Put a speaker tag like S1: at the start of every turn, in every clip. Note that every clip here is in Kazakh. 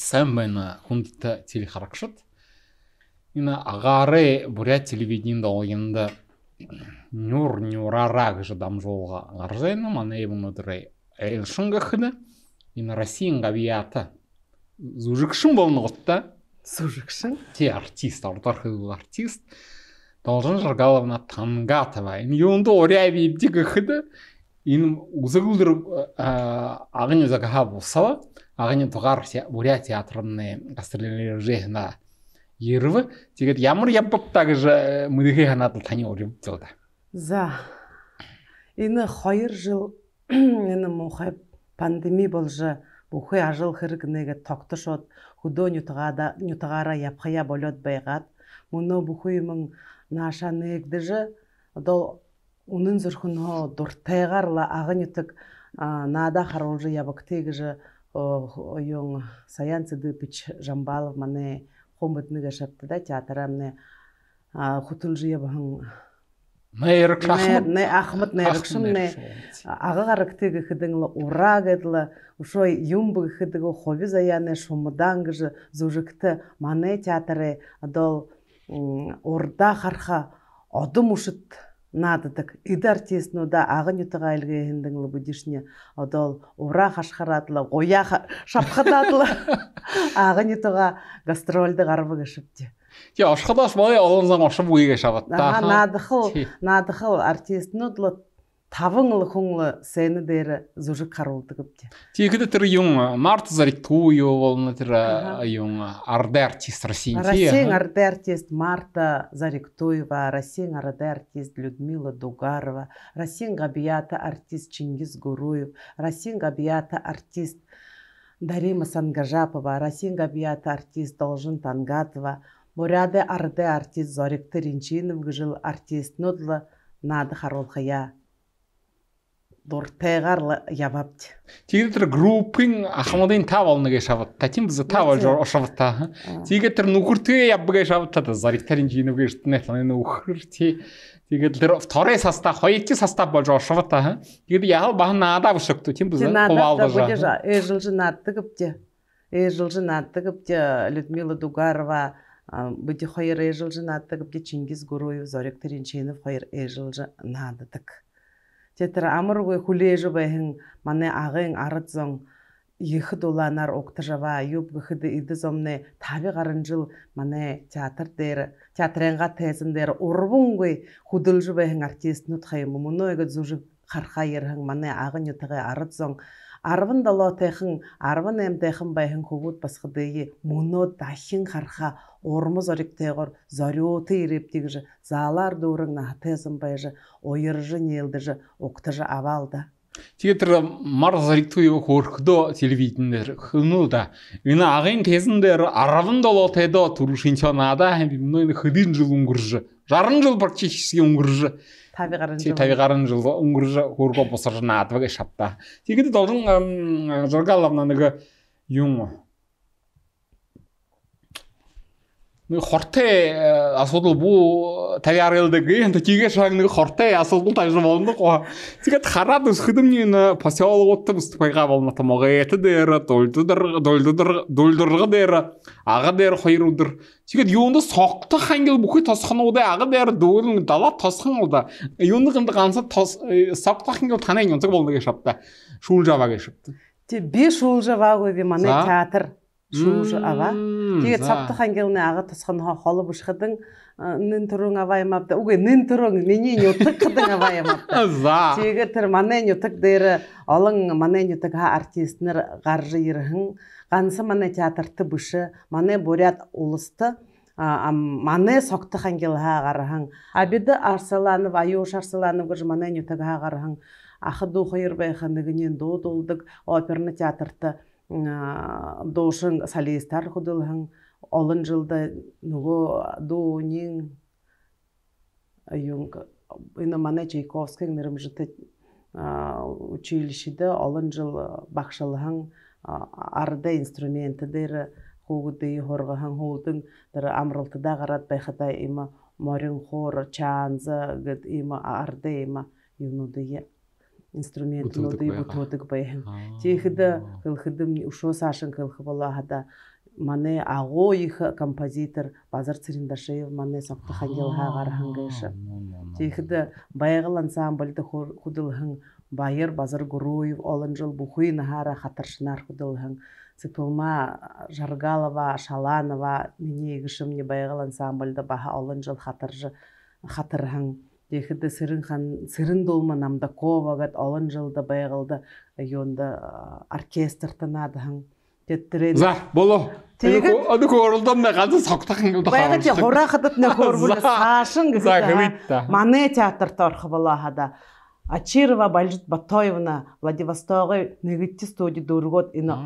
S1: сэммэна хүндта телехаракшыт ина агары буря телевиденда олгенда нюр нюрарак жадам жолға гаржайна мана эбун өдірей элшынга хыда ина россиянга вията зужикшын болноготта зужикшын те артист ортархыл артист должен жаргаловна тангатова ин юнду оря бибдига ин узагулдыр э, агын загаа булсала агын тугар буря театрны гастролер жехна ерв тэгэд ямар яппап тагыжы э, мыдыхе ханатыл тани орып жылда за энэ
S2: 2 жыл ины мухай пандемия болжы бухы ажыл хыргнеге токтышот худо нютгада нютгара япхая болот байгат муно бухуй мын нашаныг дыжы одоо унын зөрхүнө дуртайгарла агыньытык наада харолжы ябыктыгыжы оюң саянцы сыдыпыч жамбалов мане хомбытныга шапты да театра мне хутунжы
S1: Ахмад ахмыт нэрыкшым не
S2: ага гарыктыгы хыдыңлы урагыдлы ушой юмбы хыдыгы хоби заяны шумыдангыжы зужыкты мане театры дол орда харха одым ушыт надыдык идар теснуда агын ютага илгеһиндиңли будишне одол ура хашхаратла гоя шапхататла агын ютага гастрольды гарбыгышыпти
S1: я ашхадас бай алынзан ашып
S2: тавыңлы хуңлы сені дері зужы карулты кыпте
S1: текіде тір юңа марта заритую волна тір арды артист артист
S2: марта зариктуева россия арды артист людмила дугарова россия габията артист чингиз гуруев россия габията артист дарима сангажапова россия габията артист должин тангатова Буряды арды артист зорик тыринчинов артист нудлы нады харолхая дортеғарла ябапты
S1: тигетер группың ахамадын тавалныге шабат татим за тава жор шабатта тигетер нукурты яббыге шабатта зарихтарин жинуге штне таны ухрти тигетер саста состав саста болжо бажо шабатта тигет ял бахна ада бушыкту тим биза ковалда жа
S2: эжилжинатты гыпте эжилжинатты гыпте людмила дугарова быти хойр эжилжинатты гыпте чингиз гуруев зорик теренченов хойр эжилжинатты тетір амыргы хулежыбэхэн маны агэн арыцон ихд уланар октажава юб гыхды тави таби жыл мане театр дер театренга тезин дер урбунгы худылжыбэхэн артист нутхай мумуно эгэ зужы харха ерхэн мане агын ютыгы зон арван долоотойхон арван аймдынхан байхан хөвгүүд бас хэдэе мөнөө дахин харха урмыз оригтэйгор зориуты ирэптигж заалаар дүүрэг нахтэйсэн байж уярж нээлдэж уктаж аваалда
S1: Тэгээ тэр мар зэрэгтүү юу хөөрхдөө телевиденээр хөнөөда энэ агын тезэн дээр 17 тайдо түр шинчонада хэм нөө хөдөрн жил өнгөрж 60 жыл практически өнгөрж табиғарын жыл табиғарын жылы уңгыржа жына босаржана атвага шапта тигити должен жаргалавнаныгы юм хорте э, асудыл бұл таярылдыгы тиге шаңны хорте асылгул тажы болдук тиге харат үсхидим нина поселок отты мыстыпайга болна тамага эти дера долдудыр долдудыр долдурга дера ага дер хойрудыр тиге юнда сокты хангил бухи тосхануда ага дер дурын дала тосхануда юнда гынды ганса тос э, сокты хангил танай юнсак болна кешапта шулжава кешапты
S2: те беш улжава көбе мана театр
S1: шуужы ава тиге саптыхан
S2: келне ага тасханха холы бушхадың э, нын абайым апта уге нын турун мененью абайым
S1: апта за
S2: тиге тир маненью тык дейри олың маненью тык ха артистнер гаржы ирхың гансы мане театр тыбышы мане бурят улысты маны соктыхан келха гархың абиды арсаланов аюш арсаланов гыж маненью тык ха гархың ахыду хыйырбайханығынен додолдык оперный театрты дошын салистар олын жылды, жылда нуго үйін юнг Чайковскен чайковский жүті училищеде олын жыл бакшалыһын арда инструментыдыр хугуды хоргаһын хулдың дыр амрылтыда ғарат байқыда има морин хор чаанза үйімі има арда има юнудыя инструмент нуды бутотык бэйхин. Тихда кылхыдым ушо сашын кылхы балахата. Мане аго их композитор Базар Цириндашеев мане сокты хангелха гархангышы. Тихда баягыл ансамбльды худылхын байыр Базар Гуруев олон жыл бухуй нахара хатаршынар худылхын. Цыпылма Жаргалова, Шаланова, мине игішім не ансамбльды баха олон жыл хатыржы хатырхын дехиди сырын хан сырын долма намдаковагат олын жылда баягылда айонда оркестр тынадыһың теттерен за
S1: Тегін? Аны көрілдім не қазы соқтақын кілді қағымшын. те хора қыдып не көрбілі сашын
S2: кізді. Мане театр торқы болағада. Ачирова Бальжит Батоевна Владивостоғы негітті студи дұрғот ины.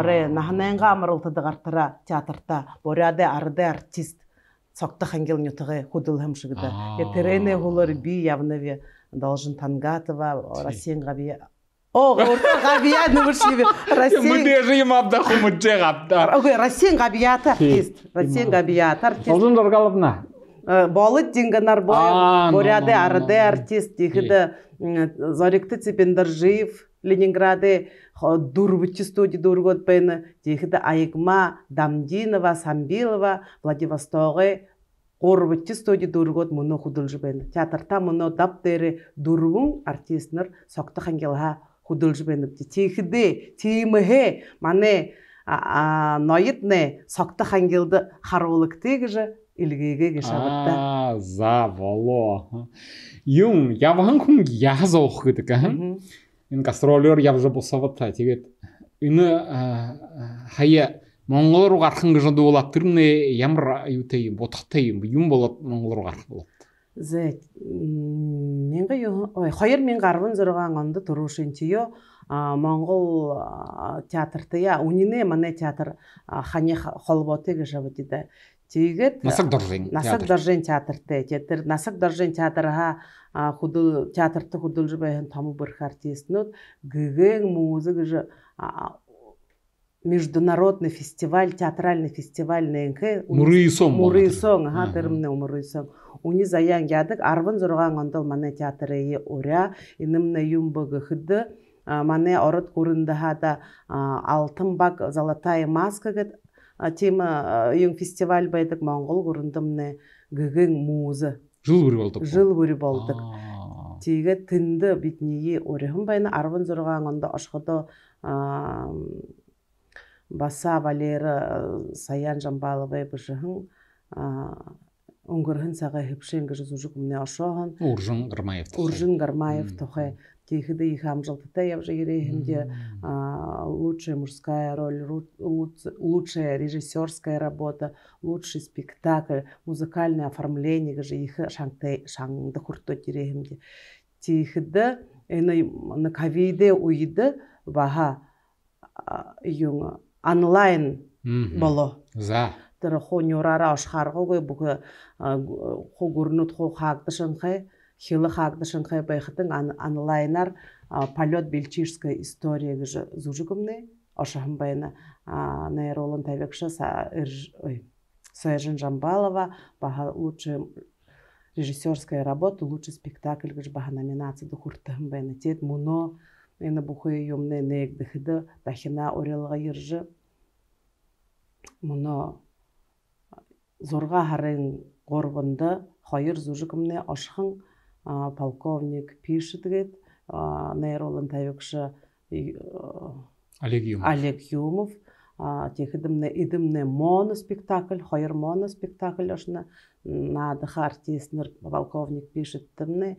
S2: Ары, амырылтыды қартыра театрта. Бұрады арды артист сакта хангел нютага худылхам шигда етерене хулар би явнаве должен тангатова россиянга би
S1: Оғырта ғабияны мүшебе. абда имабда хумыджи ғабдар.
S2: Окей, Россиян ғабията артист. Россиян ғабията артист. Олжын Доргаловна. Э, Болыт Дингонар Боев, Боряды Арады артист, Дихіді Зорикті Цепендержиев, Ленинграды дурбычы студи дургот пэйны, тихида Айыкма, Дамдинова, Самбилова, Владивостоғы Қорбытчы стоди дургот мұны худылжы бен. Театрта мұны даптері дургун артистнер соқты хангелға худылжы бен. тихде тимхе мане ноитне соқты хангелді харуулык тегіжі илгеге кешабытта.
S1: Заволо. Юн, яван кун язо хыдыка мен гастрольер ябзабосабатта тегет үні ә, ә, хая моңғол руға арқынғы жонды болады түрмне ямр ютей ботықтай юм болады моңғол руға арқы
S2: болады мен менге ой хайыр мен гарбын зоргаңанды монгол театрты я унине мане театр хане холботеге дейді Тэгээд Насаг доржийн Насаг доржийн театртай. Тэр Насаг доржийн театраа хөдөл театрт хөдөлж байсан том бүрх артистнууд гэгэн музык международный фестиваль, театральный фестиваль нэнхэ Мөрөйсөн. Мөрөйсөн, ага тэр мөн Мөрөйсөн. Үний заяан ядаг 16 ондол манай театрын уря инэмнэ юм бөгөхд манай ород гүрэндэ хада алтын баг золотая маска гэд тема ең э, фестиваль байдык моңгол курундумне гүгін музы жыл бүрүп болдық жыл бүрүп болдық тегі тінді бетнеге орехун байна арвын онда ұшқыды баса валера э, саян жамбаловай бышыхын үңгірхін сага хепшен гыжызужук мне ошоон уржун
S1: гармаев уржун гармаев
S2: Тихда и Хамжалтата, я уже Ерехенде, лучшая мужская роль, лучшая режиссерская работа, лучший спектакль, музыкальное оформление, же их шаңды хурто Ерехенде. и э, на ковиде уйды, ваха юнг онлайн боло. За. Тыры хонюрара ошхарғы ғой, бұғы хогурнут хо хақтышын хилы хагдышын хэбэхэтэн анлайнар полет бельчишской история гыжы зужигымны ошахым байна наэролын тавекша саяжин жамбалова баха лучшая режиссерская работа лучший спектакль гыж баха номинация духуртыхым байна тет муно эны бухы юмны нээгдыхыды дахина орелыга йыржы муно зорға харен горбынды хойыр зужыкымны ошхың полковник пишет говорит нейролын ә, э, олег юмов олег юмов тихидімне идімне моноспектакль хойыр моноспектакль ошына надыха артистнер полковник пишет ә,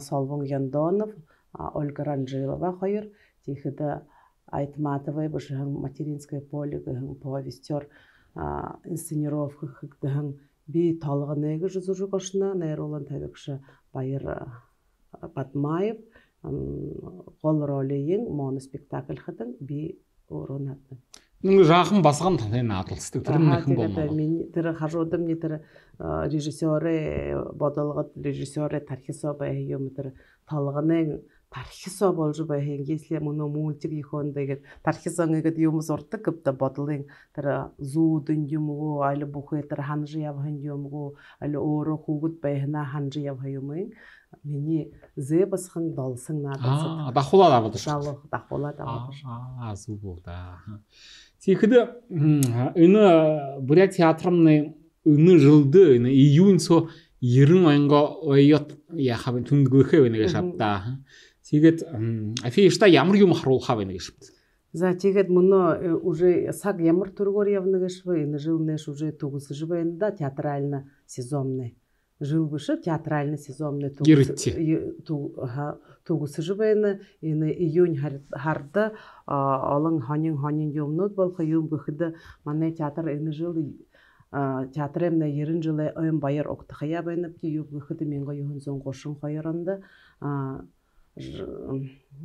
S2: солбун яндонов ольга ранжилова хойыр тихиді айтматовай бышыһың материнское поле гыһың повестер инсценировках гыһың би негі жүзу жүзүрү нейролан тәбекші Байыр э, Батмаев ең моны моноспектакль хытын би уронатты.
S1: Ну жақын басқан тәне атылысты түрін мекін болмады.
S2: Мен түрі хажодым не түрі э, режиссері, бодалғы режиссері, тархисо бәйе, өмі талғының Тархисо болж бай ингээс юм нөө мүүлжиг ихөөндээгээд тархисоо ингээд юмс урддаг гэдэг бодлын тэр зүүдэн юм уу айл бүхэ тэр ханж явхан юм уу айл өөрөө хүүгэд байна ханж явха юм ин миний зэ басхан долсан надад дахулаад аваад шүү дахулаад аваад
S1: аа зүг болда тэгэхэд энэ буря театрны өнө жылды энэ июнь со 90 мянга ойот яхав түнгөхөө нэгэ шаптаа тэгээд афишта ямар юм харуулхаа байна гэж шүү
S2: за тэгээд мөнөө э, уже саг ямар төргөр явна гэж вэ жил нэш уже тугысы ж байна да театрально сезонный Жил бүш э, театральный сезонный төгс. ж байна Энэ июнь харда олон хонин хонин юмнууд болха юм гыхыды манай театр энэ жил театремне ерін жылы ойын байыр оқтықая байна. ки юб гыхыды менға юхын сон қошын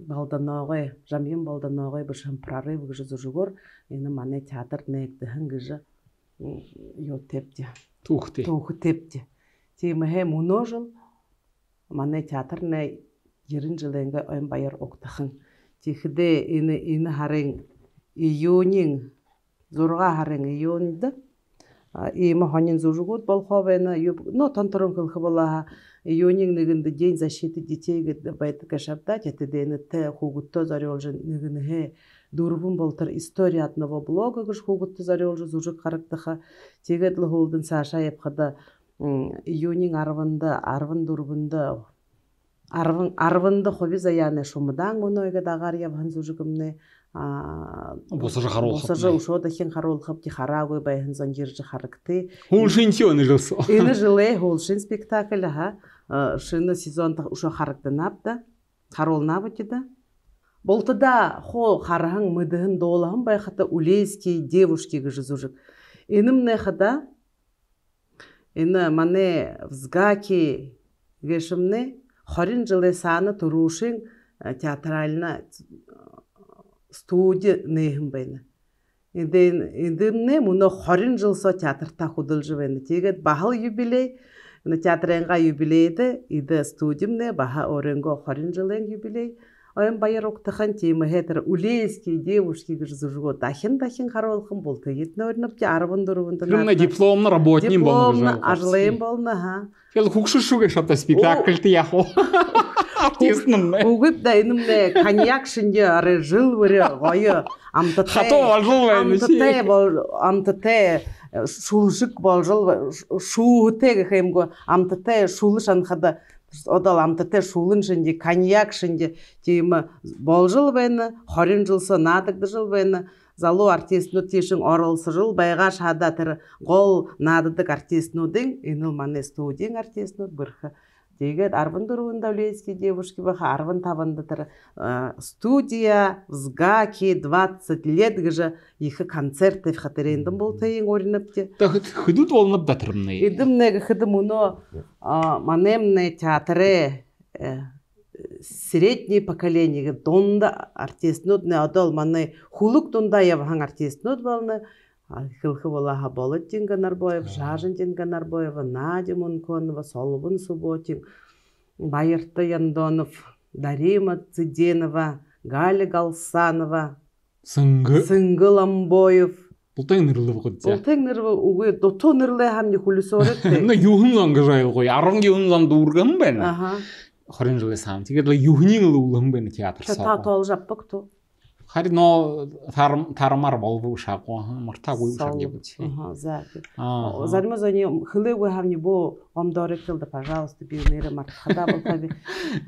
S2: балданогой жамин балданогой шын прорыв гыжы зужугор эни мане театр нээгдыхын гыжы ё тепте тухты тухы тепте темэхэ муножыл мане театр нэ ерин жылэнгэ ойн байыр октахын тихде эни эни харен июнин зорга харен июнды эми хонин зужугот болховена юп но тонторон кылхы болаха Юнинг день защиты детей байтыка шаптать, это ДНТ, хугутто э, болтыр история одного блога гыш хугутто саша епхада Юнинг арвынды, арвын дурбунды, арвын, арвынды хоби заяны шумыдан гонойга дагар ябхан зужыгымны хен ти харагой байхын э, спектакль Э, шыны сезондық ұшы характанапты харолнабытеді болтыда хо харахың мыдыхын долахын байқата улейский девушкеге жүзужік энімне хада эны мане взгаки вешімне қорин жылы саны тұрушың э, театральна э, студия нехім бәйні енді мұны со жылса театрта құдыл жүвені. тегі бағыл юбилей Чатренға юбилейді, иді студимне, баха оренго хорин юбилей. Ойын байыр оқтыхан девушки дахин-дахин болты. Етін орынып дипломны болны,
S1: Кел шапта
S2: Артистным. Угып коньяк жыл шулышык болжол шуутег хемго амтыте шулышан хада одал амтыте шулын шинди коньяк шинди тейма болжол байны, хорин жылсы надыгды жыл залу артистну тишин орылсы жыл байга қол тир гол надыдык артистнудың иныл мане студиң артистну бырхы тегі арвын дурун давлецкие девушки баха табында тұр э, студия взгаки 20 лет гыжа ихы концерты хатерендым бол тейин оринып те
S1: хыдут олынып датырмны
S2: идымнеги хыдым уно э, манемне театры э, средний поколение донда артист нудны адал маны хулук дунда явахан артист нуд хылхы болаха болот ганарбоев жажын тин ганарбоева надя мунконова солбун Суботин, байырты яндонов дарима цыденова галя галсанова
S1: Сынгы, сыңгы
S2: ламбоев
S1: Бұлтың нұрлы бұқыт зя. Бұлтың
S2: нұрлы ұғы нұрлы әм не
S1: харин но тармар шаг уу мартаг уу шаг гэвч. За. Аа Зарим
S2: зөний хөлөөг хавны бо омдорыг хэлдэ пожалуйста би нэр нэрэ мартхада болтаби.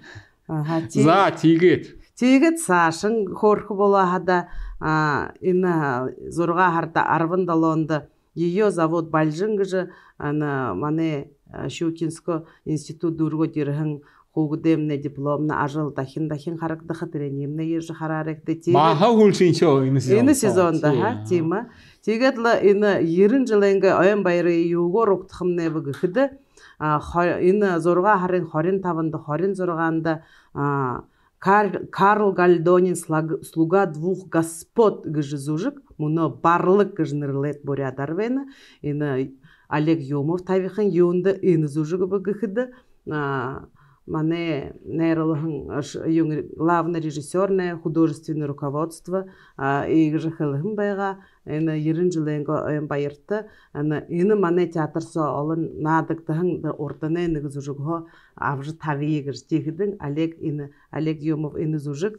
S2: Аа тий. За тийгээд. Тэгээд сашын хорхы бола хада аа энэ зурга харда арван долоонд ее завод бальжингы же ана мане Щукинско институт дурго дирхин кугдемне дипломна ажыл дахин дахин харак дахатыре немне ежи харарек де тиге маха
S1: хулсин чо сезон ины сезонда ха
S2: тима тигетла ины ерин жыленге аян байры юго руктхымне быгы хиде ины зорга харин хорин табынды хорин зорганда Карл Гальдонин «Слуга двух господ» гыжызужик, муно барлык гыжнырлет буря дарвена, ины Олег Юмов тавихын юнды ины зужыгы бігіхіді, мане юнг главный режиссерне художественное руководство игжхлгын байга эне йырын жыленго эмбайырты эне эне мане театрса олын надыктын ортаны эне гызужуго авжы тави игж олег эне олег юмов эне зужик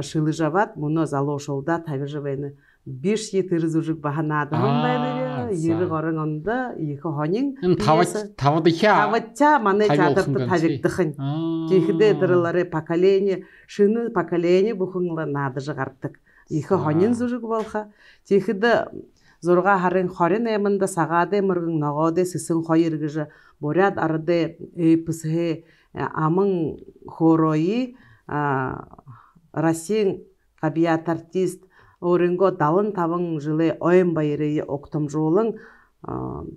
S2: шылыжават муно залошолда тавижевене беш жеті ырыз уже баганады мындайлыгы ири горын онда их хонин тавадыхя тавадча маны чадырты тавиктыхын тихде дырылары поколение шыны поколение бухыңла нады жыгарттык их хонин зужук болха тихде зурга харин хорин эмында сагаде мыргын ногоде сысын хойыргыжы борят арыде эпсхе э, амын хорои расин кабият артист оренго далын табың жылы ойын байырые оқтым жолың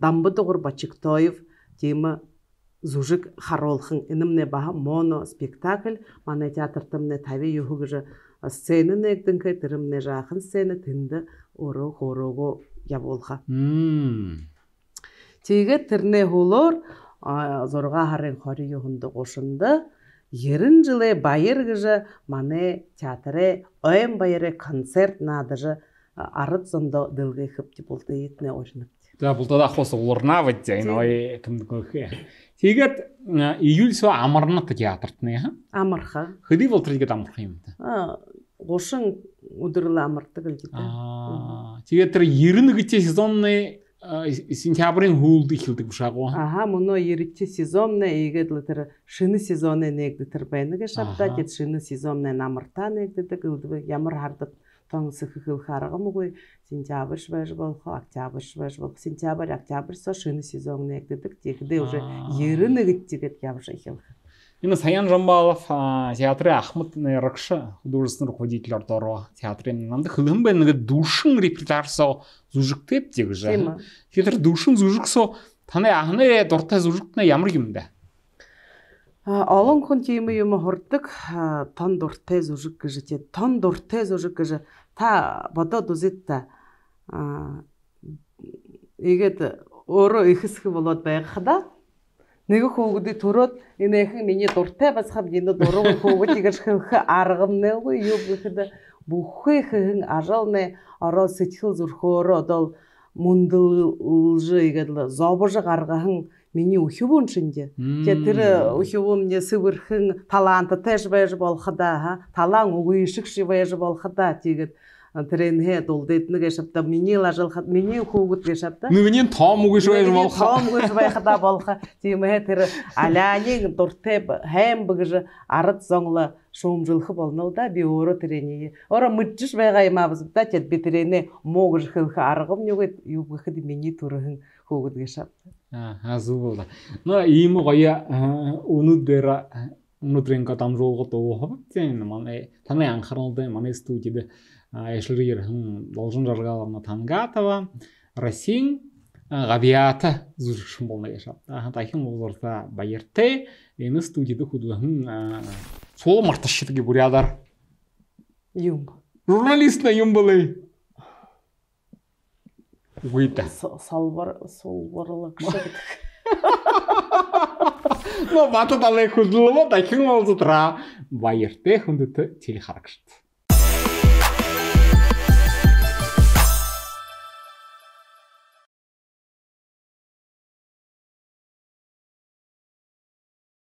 S2: дамбы доғыр бачиктоев темы зужик харолхын Инімне баға моно спектакль мана театртымне тымне тави юхугыжы сцена негдинке жақын жакын сцена тынды ору хорого болха тегі тирне хулор зорға харен хори юхунду қошынды ерін жылы байырғы жы маны театры ойын байыры концерт надыжы арыт зонда дылғы хыпти болды етіне ойшыныпты.
S1: Да, бұлда да қосы орна вәттейін ой кімді көхе. Тегет июль сө амырны театртны, ха? Амырха. Хыди бұл тіргет амырха емді?
S2: Қошын ұдырылы амырты кілгеді.
S1: Тегет тір ерін гіте сезонны сентябрин хуулды ихилдик бушагы
S2: аха муну иричи сезонне игедлитер шыны сезоне негдитер бэниге шапта шыны сезонне намырта негдитик ямар ямыр хардык тоңсы хыхыл харыгым гой сентябрь швеж болхо октябрь швеж болхо сентябрь октябрь со шыны сезон негдитик тегде уже ерыны гиттигет ябжа хилхы
S1: Энэ Саян Жамбалов театрын ахмадны э, рагша художественный руководитель ордороо театрын намдаг хөлөнбэй нэг дүршин репертуарсоо зүжигтэв гэж. Тэгэхээр дүршин зүжигсөө таны анхны дуртай э, зүжигтнээ ямар юм бэ?
S2: олон хүн тийм юм хурдаг тон дуртай зүжиг гэж тий тон дуртай зүжиг гэж та бодоод үзэд та эгээд өөрөө их хэсэг болоод хада нэг хөөгдө төрөөд энэ нэхэн миний дуртай басхам энэ дуруу хөөгд игэр хөх аргам нэгүй юу бүхэд бүхий хэн ажалны орол сэтгэл зүрхөөр одол мундылжы игэл зобож гаргахан миний үхивүн шинде те тэр үхивүн мне сывырхэн талант тэж байж болох да талан үгүй шиг шигши байж да тэгээд тренге толдетни кешапта мини лажал хат мини хугут кешапта мини
S1: том угышвай жвалха том угышвай
S2: хата балха тимэ тер аляни тортеп хэм бгыжы арат зоңла шумжилхы болналда би оро трени оро мыджиш байгаймабыз та тет битрени могыж хылха аргым нюгет юбхы мини турын хугут кешапта
S1: Ага, Азу болды. Ну, имі қоя оны э, дыра, оны э, дыренка там жолғы тоғы, тен, маны, таны аңқарылды, маны эшлигер должен на тангатова расин ғабиаты зүршін болна кеша тахим оларда байерте ені студияда худуын сол марташитге бурядар юм журналист на юм болай Сол салбар солбарлык ну бата далай худлылы тахим олзутра байерте хундуты телехаракшт